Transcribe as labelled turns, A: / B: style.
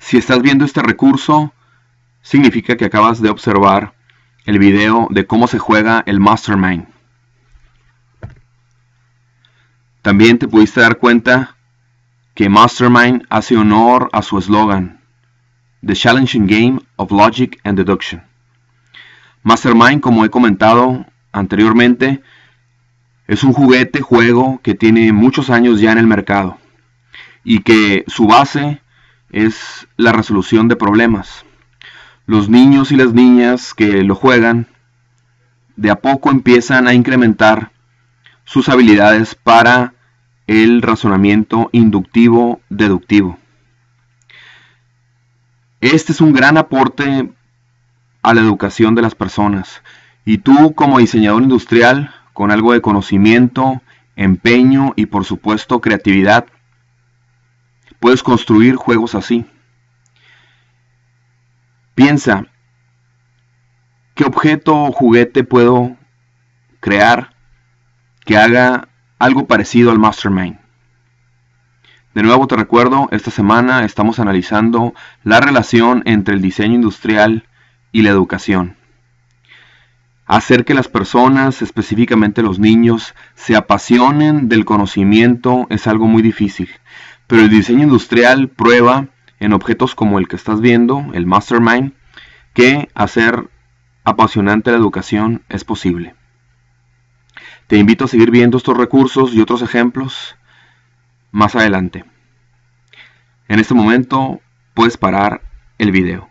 A: Si estás viendo este recurso, significa que acabas de observar el video de cómo se juega el Mastermind. También te pudiste dar cuenta que Mastermind hace honor a su eslogan, The Challenging Game of Logic and Deduction. Mastermind, como he comentado anteriormente, es un juguete, juego que tiene muchos años ya en el mercado y que su base es la resolución de problemas. Los niños y las niñas que lo juegan de a poco empiezan a incrementar sus habilidades para el razonamiento inductivo-deductivo. Este es un gran aporte a la educación de las personas. Y tú como diseñador industrial, con algo de conocimiento, empeño y por supuesto creatividad, Puedes construir juegos así. Piensa, ¿qué objeto o juguete puedo crear que haga algo parecido al Mastermind? De nuevo te recuerdo, esta semana estamos analizando la relación entre el diseño industrial y la educación. Hacer que las personas, específicamente los niños, se apasionen del conocimiento es algo muy difícil. Pero el diseño industrial prueba en objetos como el que estás viendo, el Mastermind, que hacer apasionante la educación es posible. Te invito a seguir viendo estos recursos y otros ejemplos más adelante. En este momento puedes parar el video.